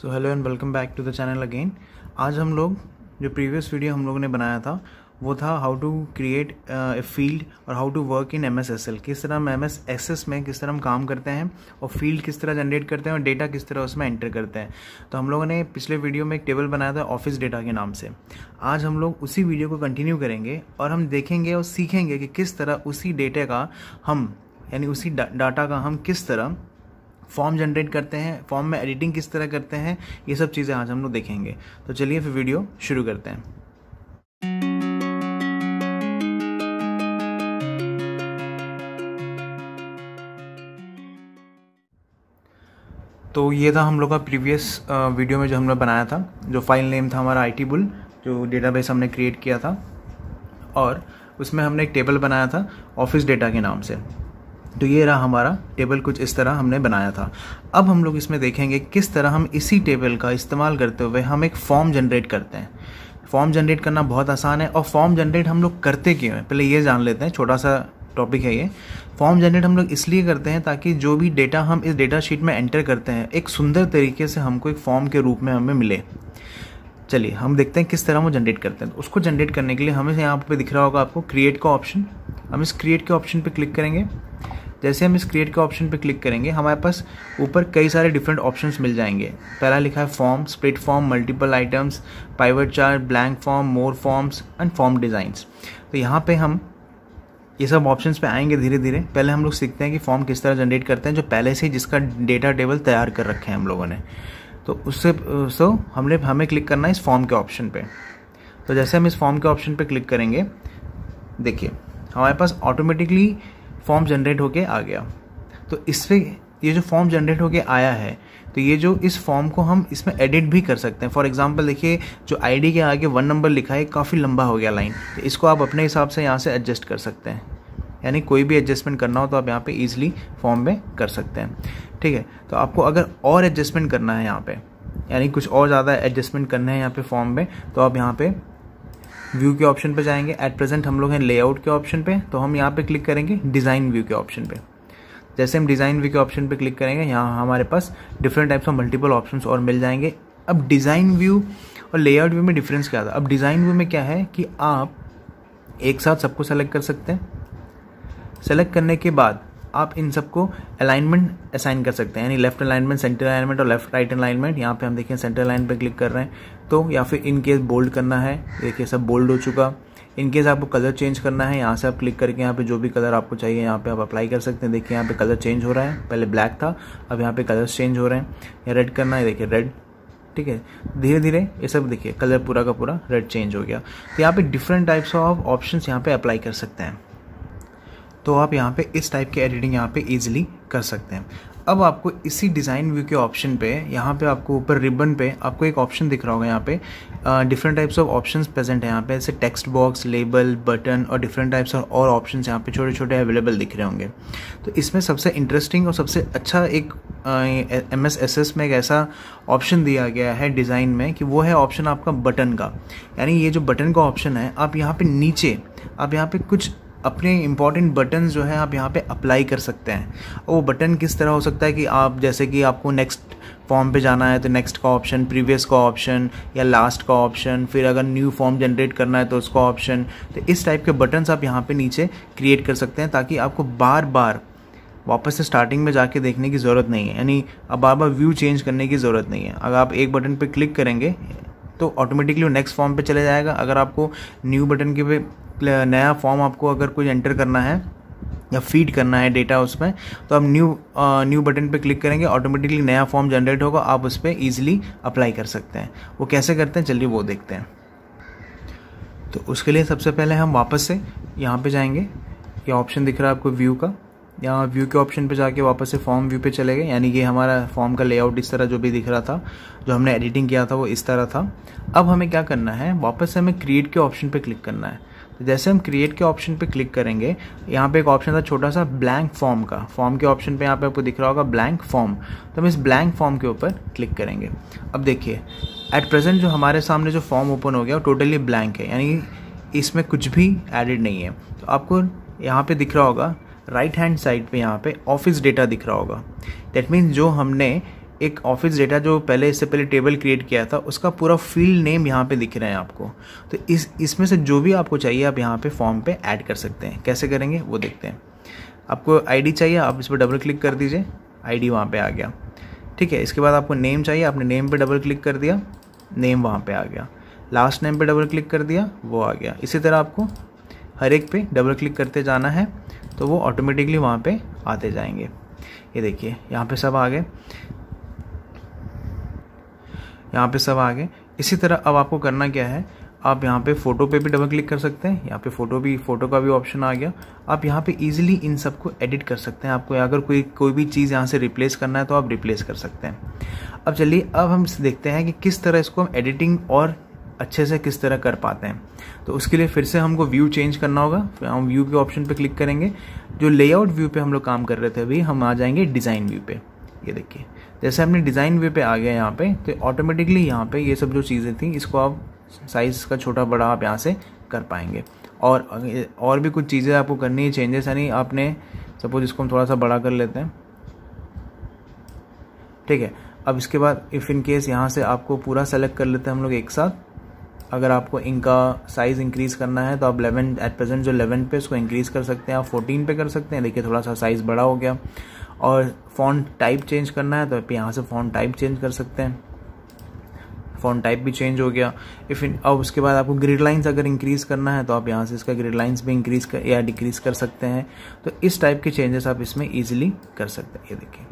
So hello and welcome back to the channel again आज हम लोग जो प्रीवियस वीडियो हम लोगों ने बनाया था वो था how to create a field और how to work in M S S L किस तरह हम एम एस एस एस में किस तरह हम काम करते हैं और फील्ड किस तरह जनरेट करते हैं और डेटा किस तरह उसमें एंटर करते हैं तो हम लोगों ने पिछले वीडियो में एक टेबल बनाया था ऑफिस डेटा के नाम से आज हम लोग उसी वीडियो को कंटिन्यू करेंगे और हम देखेंगे और सीखेंगे कि किस तरह उसी डेटा का हम यानी उसी डाटा का हम किस तरह फॉर्म जनरेट करते हैं फॉर्म में एडिटिंग किस तरह करते हैं ये सब चीज़ें आज हम लोग देखेंगे तो चलिए फिर वीडियो शुरू करते हैं तो ये था हम लोग का प्रीवियस वीडियो में जो हमने बनाया था जो फाइल नेम था हमारा आई बुल जो डेटाबेस हमने क्रिएट किया था और उसमें हमने एक टेबल बनाया था ऑफिस डेटा के नाम से तो ये रहा हमारा टेबल कुछ इस तरह हमने बनाया था अब हम लोग इसमें देखेंगे किस तरह हम इसी टेबल का इस्तेमाल करते हुए हम एक फॉर्म जनरेट करते हैं फॉर्म जनरेट करना बहुत आसान है और फॉर्म जनरेट हम लोग करते क्यों हैं पहले ये जान लेते हैं छोटा सा टॉपिक है ये फॉर्म जनरेट हम लोग इसलिए करते हैं ताकि जो भी डेटा हम इस डेटा शीट में एंटर करते हैं एक सुंदर तरीके से हमको एक फॉर्म के रूप में हमें मिले चलिए हम देखते हैं किस तरह वो जनरेट करते हैं उसको जनरेट करने के लिए हमें यहाँ पे दिख रहा होगा आपको क्रिएट का ऑप्शन हम इस क्रिएट के ऑप्शन पे क्लिक करेंगे जैसे हम इस क्रिएट के ऑप्शन पर क्लिक करेंगे हमारे पास ऊपर कई सारे डिफरेंट ऑप्शन मिल जाएंगे पहला लिखा है form split form multiple items pivot chart blank form more forms and form designs तो यहाँ पे हम ये सब ऑप्शंस पे आएंगे धीरे धीरे पहले हम लोग सीखते हैं कि फॉर्म किस तरह जनरेट करते हैं जो पहले से जिसका डेटा टेबल तैयार कर रखे हैं हम लोगों ने तो उससे सो हमने हमें क्लिक करना है इस फॉर्म के ऑप्शन पे तो जैसे हम इस फॉर्म के ऑप्शन पे क्लिक करेंगे देखिए हमारे पास ऑटोमेटिकली फॉर्म जनरेट होके आ गया तो इस पर ये जो फॉर्म जनरेट होके आया है तो ये जो इस फॉर्म को हम इसमें एडिट भी कर सकते हैं फॉर एग्जाम्पल देखिए जो आई के आगे वन नंबर लिखा है काफ़ी लंबा हो गया लाइन तो इसको आप अपने हिसाब से यहाँ से एडजस्ट कर सकते हैं यानी कोई भी एडजस्टमेंट करना हो तो आप यहाँ पे ईजिली फॉर्म में कर सकते हैं ठीक है तो आपको अगर और एडजस्टमेंट करना है यहाँ पे यानी कुछ और ज़्यादा एडजस्टमेंट करना है यहाँ पे फॉर्म में तो आप यहाँ पे व्यू के ऑप्शन पे जाएंगे एट प्रेजेंट हम लोग हैं लेआउट के ऑप्शन पे तो हम यहाँ पे क्लिक करेंगे डिज़ाइन व्यू के ऑप्शन पे जैसे हम डिज़ाइन व्यू के ऑप्शन पे क्लिक करेंगे यहाँ हमारे पास different types of multiple option और मिल जाएंगे अब डिज़ाइन व्यू और लेआउट व्यू में डिफरेंस क्या था अब डिज़ाइन व्यू में क्या है कि आप एक साथ सबको सेलेक्ट कर सकते हैं सेलेक्ट करने के बाद आप इन सबको अलाइनमेंट असाइन कर सकते हैं यानी लेफ्ट अलाइनमेंट सेंटर अलाइनमेंट और लेफ्ट राइट अलाइनमेंट यहाँ पे हम देखें सेंटर लाइन पे क्लिक कर रहे हैं तो या फिर इन केस बोल्ड करना है देखिए सब बोल्ड हो चुका इन केस आपको कलर चेंज करना है यहाँ से आप क्लिक करके यहाँ पे जो भी कलर आपको चाहिए यहाँ पे आप अप्लाई कर सकते हैं देखिए यहाँ पे कलर चेंज हो रहा है पहले ब्लैक था अब यहाँ पे कलर चेंज हो रहे हैं या रेड करना है देखिए रेड ठीक है धीरे धीरे ये सब देखिए कलर पूरा का पूरा रेड चेंज हो गया तो यहाँ पे डिफरेंट टाइप्स ऑफ ऑप्शन यहाँ पे अप्लाई कर सकते हैं तो आप यहाँ पे इस टाइप की एडिटिंग यहाँ पे ईजिली कर सकते हैं अब आपको इसी डिज़ाइन व्यू के ऑप्शन पे यहाँ पे आपको ऊपर रिबन पे आपको एक ऑप्शन दिख रहा होगा यहाँ पे different types of options present है यहाँ पे जैसे टेक्स्ट बॉक्स लेबल बटन और डिफरेंट टाइप्स और ऑप्शन यहाँ पे छोटे छोटे अवेलेबल दिख रहे होंगे तो इसमें सबसे इंटरेस्टिंग और सबसे अच्छा एक एम एस एस एस में एक ऐसा ऑप्शन दिया गया है डिज़ाइन में कि वो है ऑप्शन आपका बटन का यानी ये जो बटन का ऑप्शन है आप यहाँ पर नीचे आप यहाँ पर कुछ अपने इंपॉर्टेंट बटन जो है आप यहाँ पे अप्लाई कर सकते हैं वो बटन किस तरह हो सकता है कि आप जैसे कि आपको नेक्स्ट फॉर्म पे जाना है तो नेक्स्ट का ऑप्शन प्रीवियस का ऑप्शन या लास्ट का ऑप्शन फिर अगर न्यू फॉर्म जनरेट करना है तो उसका ऑप्शन तो इस टाइप के बटन्स आप यहाँ पे नीचे क्रिएट कर सकते हैं ताकि आपको बार बार वापस से स्टार्टिंग में जाके देखने की ज़रूरत नहीं है यानी अब बार बार व्यू चेंज करने की ज़रूरत नहीं है अगर आप एक बटन पर क्लिक करेंगे तो ऑटोमेटिकली वो नेक्स्ट फॉर्म पे चले जाएगा अगर आपको न्यू बटन के पे नया फॉर्म आपको अगर कोई एंटर करना है या फीड करना है डेटा उसमें तो आप न्यू न्यू बटन पे क्लिक करेंगे ऑटोमेटिकली नया फॉर्म जनरेट होगा आप उस पर ईजिली अप्लाई कर सकते हैं वो कैसे करते हैं चलिए वो देखते हैं तो उसके लिए सबसे पहले हम वापस से यहाँ पे जाएंगे ये ऑप्शन दिख रहा है आपको व्यू का यहाँ व्यू के ऑप्शन पे जाके वापस से फॉर्म व्यू पे चले गए यानी कि हमारा फॉर्म का लेआउट इस तरह जो भी दिख रहा था जो हमने एडिटिंग किया था वो इस तरह था अब हमें क्या करना है वापस से हमें क्रिएट के ऑप्शन पे क्लिक करना है जैसे हम क्रिएट के ऑप्शन पे क्लिक करेंगे यहाँ पे एक ऑप्शन था छोटा सा ब्लैंक फॉर्म का फॉर्म के ऑप्शन पे यहाँ पे आपको दिख रहा होगा ब्लैंक फॉर्म तो हम इस ब्लैंक फॉर्म के ऊपर क्लिक करेंगे अब देखिए एट प्रेजेंट जो हमारे सामने जो फॉर्म ओपन हो गया वो टोटली ब्लैंक है यानी इसमें कुछ भी एडिड नहीं है तो आपको यहाँ पर दिख रहा होगा राइट हैंड साइड पर यहाँ पर ऑफिस डेटा दिख रहा होगा दैट मीन्स जो हमने एक ऑफिस डेटा जो पहले इससे पहले टेबल क्रिएट किया था उसका पूरा फील्ड नेम यहाँ पे दिख रहा है आपको तो इस इसमें से जो भी आपको चाहिए आप यहाँ पे फॉर्म पे ऐड कर सकते हैं कैसे करेंगे वो देखते हैं आपको आईडी चाहिए आप इस पर डबल क्लिक कर दीजिए आईडी वहाँ पर आ गया ठीक है इसके बाद आपको नेम चाहिए आपने नेम पर डबल क्लिक कर दिया नेम वहाँ पर आ गया लास्ट नेम पर डबल क्लिक कर दिया वो आ गया इसी तरह आपको हर एक पे डबल क्लिक करते जाना है तो वो ऑटोमेटिकली वहाँ पर आते जाएंगे ये देखिए यहाँ पे सब आ गए यहाँ पे सब आ गए इसी तरह अब आपको करना क्या है आप यहाँ पे फ़ोटो पे भी डबल क्लिक कर सकते हैं यहाँ पे फ़ोटो भी फ़ोटो का भी ऑप्शन आ गया आप यहाँ पे इजीली इन सब को एडिट कर सकते हैं आपको अगर कोई कोई भी चीज़ यहाँ से रिप्लेस करना है तो आप रिप्लेस कर सकते हैं अब चलिए अब हम देखते हैं कि किस तरह इसको हम एडिटिंग और अच्छे से किस तरह कर पाते हैं तो उसके लिए फिर से हमको व्यू चेंज करना होगा फिर हम व्यू के ऑप्शन पर क्लिक करेंगे जो लेआउट व्यू पर हम लोग काम कर रहे थे अभी हम आ जाएंगे डिज़ाइन व्यू पे ये देखिए जैसे हमने डिज़ाइन वे पे आ गया यहाँ पे तो ऑटोमेटिकली यहाँ पे ये सब जो चीज़ें थी इसको आप साइज़ का छोटा बड़ा आप यहाँ से कर पाएंगे और और भी कुछ चीज़ें आपको करनी है चेंजेस यानी आपने सपोज इसको हम थोड़ा सा बड़ा कर लेते हैं ठीक है अब इसके बाद इफ़ इन केस यहाँ से आपको पूरा सेलेक्ट कर लेते हैं हम लोग एक साथ अगर आपको इनका साइज़ इंक्रीज़ करना है तो आप 11 एट प्रेजेंट जो 11 पे इसको इंक्रीज़ कर सकते हैं आप 14 पे कर सकते हैं देखिए थोड़ा सा साइज़ बड़ा हो गया और फ़ॉन्ट टाइप चेंज करना है तो आप यहाँ से फ़ॉन्ट टाइप चेंज कर सकते हैं फ़ॉन्ट टाइप भी चेंज हो गया इफ़ अब उसके बाद आपको ग्रिड लाइंस अगर इंक्रीज़ करना है तो आप यहाँ से इसका ग्रिड लाइंस भी इंक्रीज़ कर या डिक्रीज़ कर सकते हैं तो इस टाइप के चेंजेस आप इसमें ईजिली कर सकते हैं ये देखिए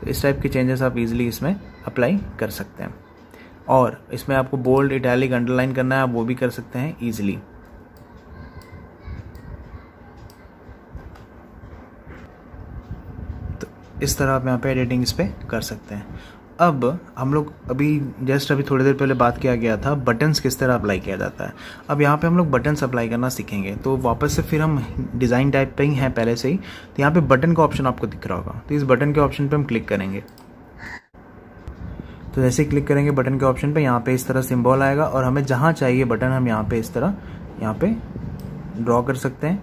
तो इस टाइप के चेंजेस आप ईजिली इसमें अप्लाई कर सकते हैं और इसमें आपको बोल्ड इटैलिक अंडरलाइन करना है आप वो भी कर सकते हैं ईजिली इस तरह आप यहाँ पे एडिटिंग इस पर कर सकते हैं अब हम लोग अभी जस्ट अभी थोड़ी देर पहले बात किया गया था बटन्स किस तरह अप्लाई किया जाता है अब यहाँ पे हम लोग बटन्स अप्लाई करना सीखेंगे तो वापस से फिर हम डिज़ाइन टाइप पे ही हैं पहले से ही तो यहाँ पे बटन का ऑप्शन आपको दिख रहा होगा तो इस बटन के ऑप्शन पे हम क्लिक करेंगे तो जैसे ही क्लिक करेंगे बटन के ऑप्शन पर यहाँ पर इस तरह सिम्बॉल आएगा और हमें जहाँ चाहिए बटन हम यहाँ पर इस तरह यहाँ पर ड्रॉ कर सकते हैं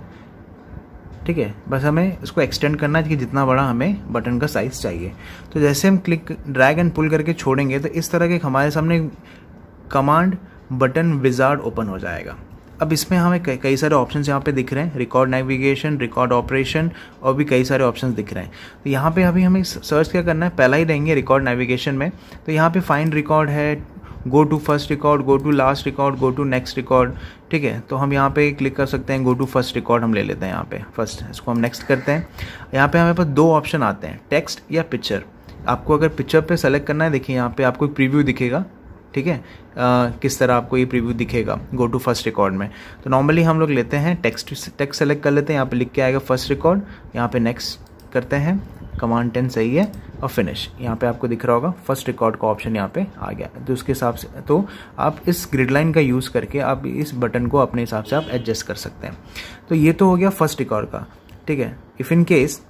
ठीक है बस हमें इसको एक्सटेंड करना है कि जितना बड़ा हमें बटन का साइज़ चाहिए तो जैसे हम क्लिक ड्रैग एंड पुल करके छोड़ेंगे तो इस तरह के हमारे सामने कमांड बटन विजार्ड ओपन हो जाएगा अब इसमें हमें कई सारे ऑप्शंस यहाँ पे दिख रहे हैं रिकॉर्ड नेविगेशन रिकॉर्ड ऑपरेशन और भी कई सारे ऑप्शंस दिख रहे हैं तो यहाँ पे अभी हमें सर्च क्या करना है पहला ही रहेंगे रिकॉर्ड नेविगेशन में तो यहाँ पे फाइंड रिकॉर्ड है go to first record go to last record go to next record ठीक है तो हम यहाँ पे क्लिक कर सकते हैं गो टू फर्स्ट रिकॉर्ड हम ले लेते हैं यहाँ पे फर्स्ट इसको हम नेक्स्ट करते हैं यहाँ पे हमारे पास दो ऑप्शन आते हैं टेक्स्ट या पिक्चर आपको अगर पिक्चर पे सेलेक्ट करना है देखिए यहाँ पे आपको एक प्रीव्यू दिखेगा ठीक है किस तरह आपको ये प्रीव्यू दिखेगा गो टू फर्स्ट रिकॉर्ड में तो नॉर्मली हम लोग लेते हैं टेक्स्ट टेक्स्ट सेलेक्ट कर लेते हैं यहाँ पे लिख के आएगा फर्स्ट रिकॉर्ड यहाँ पे नेक्स्ट करते हैं कमांड टेन सही है और फिनिश यहाँ पे आपको दिख रहा होगा फर्स्ट रिकॉर्ड का ऑप्शन यहाँ पे आ गया तो उसके हिसाब से तो आप इस ग्रिड लाइन का यूज़ करके आप इस बटन को अपने हिसाब से आप एडजस्ट कर सकते हैं तो ये तो हो गया फर्स्ट रिकॉर्ड का ठीक है इफ़ इन केस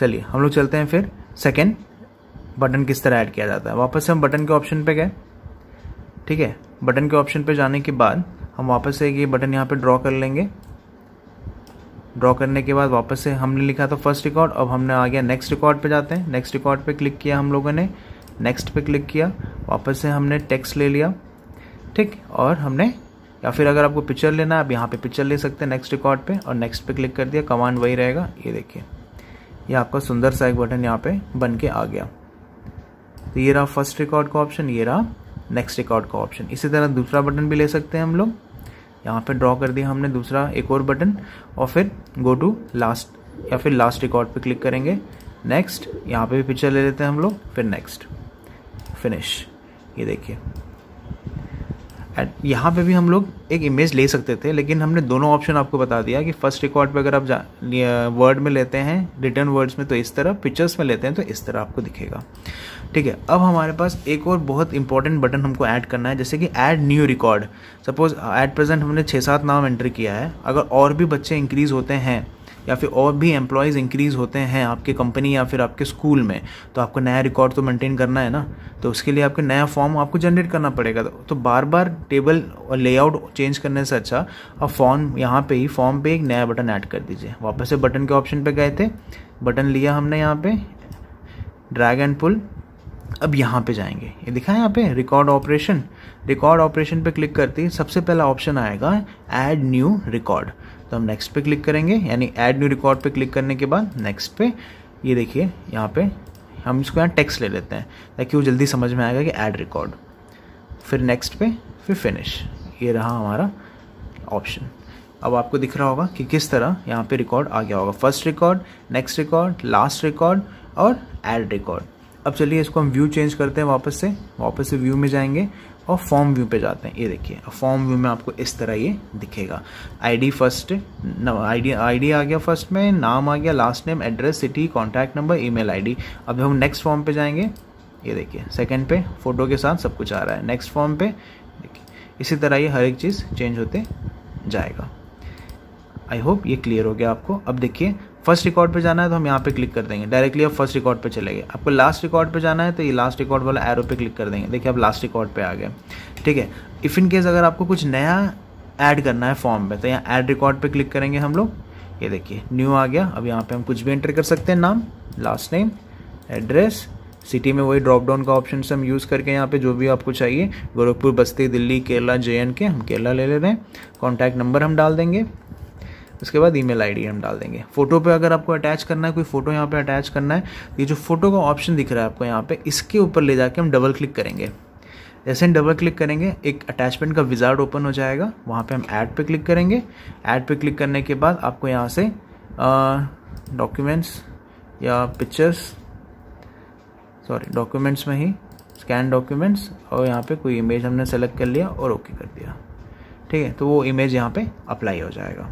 चलिए हम लोग चलते हैं फिर सेकेंड बटन किस तरह ऐड किया जाता है वापस से हम बटन के ऑप्शन पर गए ठीक है बटन के ऑप्शन पर जाने के बाद हम वापस से ये बटन यहाँ पे ड्रॉ कर लेंगे ड्रॉ करने के बाद वापस से हमने लिखा था फर्स्ट रिकॉर्ड अब हमने आ गया नेक्स्ट रिकॉर्ड पे जाते हैं नेक्स्ट रिकॉर्ड पे क्लिक किया हम लोगों ने नेक्स्ट पे क्लिक किया वापस से हमने टेक्स्ट ले लिया ठीक और हमने या फिर अगर आपको पिक्चर लेना है आप यहाँ पे पिक्चर ले सकते हैं नेक्स्ट रिकॉर्ड पे और नेक्स्ट पे क्लिक कर दिया कमांड वही रहेगा ये देखिए ये आपका सुंदर सा एक बटन यहाँ पे बन के आ गया तो ये रहा फर्स्ट रिकॉर्ड का ऑप्शन ये रहा नेक्स्ट रिकॉर्ड का ऑप्शन इसी तरह दूसरा बटन भी ले सकते हैं हम लोग यहाँ पे ड्रॉ कर दिया हमने दूसरा एक और बटन और फिर गो टू लास्ट या फिर लास्ट रिकॉर्ड पे क्लिक करेंगे नेक्स्ट यहाँ पे भी पिक्चर ले लेते हैं हम लोग फिर नेक्स्ट फिनिश ये देखिए एंड यहाँ पे भी हम लोग एक इमेज ले सकते थे लेकिन हमने दोनों ऑप्शन आपको बता दिया कि फर्स्ट रिकॉर्ड पे अगर आप वर्ड में लेते हैं रिटर्न वर्ड्स में तो इस तरह पिक्चर्स में लेते हैं तो इस तरह आपको दिखेगा ठीक है अब हमारे पास एक और बहुत इंपॉर्टेंट बटन हमको ऐड करना है जैसे कि add new record suppose at present हमने छः सात नाम एंटर किया है अगर और भी बच्चे इंक्रीज़ होते हैं या फिर और भी एम्प्लॉयज़ इंक्रीज़ होते हैं आपके कंपनी या फिर आपके स्कूल में तो आपको नया रिकॉर्ड तो मेंटेन करना है ना तो उसके लिए आपके नया फॉर्म आपको जनरेट करना पड़ेगा तो बार बार टेबल और लेआउट चेंज करने से अच्छा अब फॉर्म यहाँ पे ही फॉर्म पे एक नया बटन ऐड कर दीजिए वापस से बटन के ऑप्शन पे गए थे बटन लिया हमने यहाँ पे ड्रैग एंड पुल अब यहाँ पे जाएंगे ये दिखा है यहाँ पे रिकॉर्ड ऑपरेशन रिकॉर्ड ऑपरेशन पे क्लिक करते ही सबसे पहला ऑप्शन आएगा ऐड न्यू रिकॉर्ड तो हम नेक्स्ट पे क्लिक करेंगे यानी ऐड न्यू रिकॉर्ड पे क्लिक करने के बाद नेक्स्ट पे ये देखिए यहाँ पे हम इसको यहाँ टेक्स्ट ले लेते हैं ताकि वो जल्दी समझ में आएगा कि ऐड रिकॉर्ड फिर नेक्स्ट पे फिर फिनिश ये रहा हमारा ऑप्शन अब आपको दिख रहा होगा कि किस तरह यहाँ पे रिकॉर्ड आ गया होगा first record next record last record और एड रिकॉर्ड अब चलिए इसको हम व्यू चेंज करते हैं वापस से वापस से व्यू में जाएंगे और फॉर्म व्यू पे जाते हैं ये देखिए फॉर्म व्यू में आपको इस तरह ये दिखेगा आईडी फर्स्ट आईडी आईडी आ गया फर्स्ट में नाम आ गया last name address city contact number e mail अब हम नेक्स्ट फॉर्म पर जाएंगे ये देखिए सेकेंड पे फोटो के साथ सब कुछ आ रहा है नेक्स्ट फॉर्म पे देखिए इसी तरह ये हर एक चीज़ चेंज होते जाएगा आई होप ये क्लियर हो गया आपको अब देखिए फर्स्ट रिकॉर्ड पे जाना है तो हम यहाँ पे क्लिक कर देंगे डायरेक्टली आप फर्स्ट रिकॉर्ड पे चले गए आपको लास्ट रिकॉर्ड पे जाना है तो ये लास्ट रिकॉर्ड वाला एरो पे क्लिक कर देंगे देखिए आप लास्ट रिकॉर्ड पे आ गए ठीक है इफ़ इन केस अगर आपको कुछ नया ऐड करना है फॉर्म में तो यहाँ ऐड रिकॉर्ड पर क्लिक करेंगे हम लोग ये देखिए न्यू आ गया अब यहाँ पर हम कुछ भी एंटर कर सकते हैं नाम लास्ट नेम एड्रेस सिटी में वही ड्रॉप डाउन का ऑप्शन से हम यूज़ करके यहाँ पे जो भी आपको चाहिए गोरखपुर बस्ती दिल्ली केरला जे के हम केरला ले ले रहे हैं कॉन्टैक्ट नंबर हम डाल देंगे उसके बाद ईमेल आईडी हम डाल देंगे फोटो पे अगर आपको अटैच करना है कोई फोटो यहाँ पे अटैच करना है ये जो फोटो का ऑप्शन दिख रहा है आपको यहाँ पे इसके ऊपर ले जाके हम डबल क्लिक करेंगे जैसे हम डबल क्लिक करेंगे एक अटैचमेंट का विजार्ड ओपन हो जाएगा वहाँ पर हम ऐड पर क्लिक करेंगे ऐड पे क्लिक करने के बाद आपको यहाँ से डॉक्यूमेंट्स या पिक्चर्स सॉरी डॉक्यूमेंट्स में ही स्कैन डॉक्यूमेंट्स और यहाँ पे कोई इमेज हमने सेलेक्ट कर लिया और ओके कर दिया ठीक है तो वो इमेज यहाँ पे अप्लाई हो जाएगा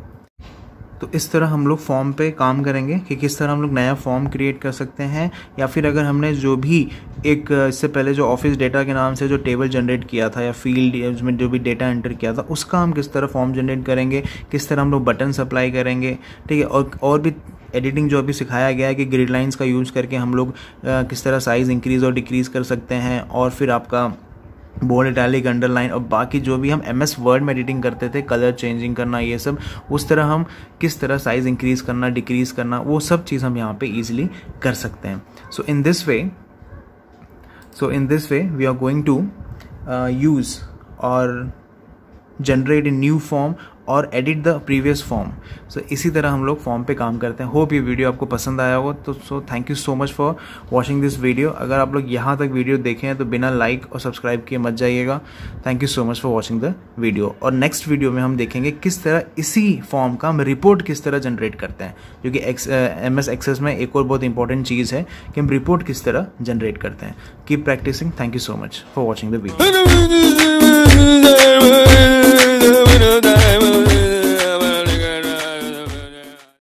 तो इस तरह हम लोग फॉर्म पे काम करेंगे कि किस तरह हम लोग नया फॉर्म क्रिएट कर सकते हैं या फिर अगर हमने जो भी एक इससे पहले जो ऑफिस डेटा के नाम से जो टेबल जनरेट किया था या फील्ड उसमें जो भी डेटा एंटर किया था उसका हम किस तरह फॉर्म जनरेट करेंगे किस तरह हम लोग बटन सप्लाई करेंगे ठीक है और और भी एडिटिंग जो अभी सिखाया गया है कि ग्रिड लाइन्स का यूज़ करके हम लोग किस तरह साइज़ इंक्रीज़ और डिक्रीज़ कर सकते हैं और फिर आपका बोल्ड इटैलिक अंडरलाइन और बाकी जो भी हम एम एस वर्ड में एडिटिंग करते थे कलर चेंजिंग करना ये सब उस तरह हम किस तरह साइज़ इंक्रीज़ करना डिक्रीज़ करना वो सब चीज़ हम यहाँ पे ईजिली कर सकते हैं so in this way so in this way we are going to use और जनरेट इन न्यू फॉर्म और edit the previous form so इसी तरह हम लोग फॉर्म पे काम करते हैं होप ये वीडियो आपको पसंद आया होगा तो so thank you so much for watching this video अगर आप लोग यहाँ तक वीडियो देखें तो बिना लाइक और सब्सक्राइब किए मत जाइएगा thank you so much for watching the video और नेक्स्ट वीडियो में हम देखेंगे किस तरह इसी फॉर्म का हम रिपोर्ट किस तरह जनरेट करते हैं क्योंकि एम एस एक्सेस में एक और बहुत इंपॉर्टेंट चीज़ है कि हम रिपोर्ट किस तरह जनरेट करते हैं keep practicing thank you so much for watching the video yeah.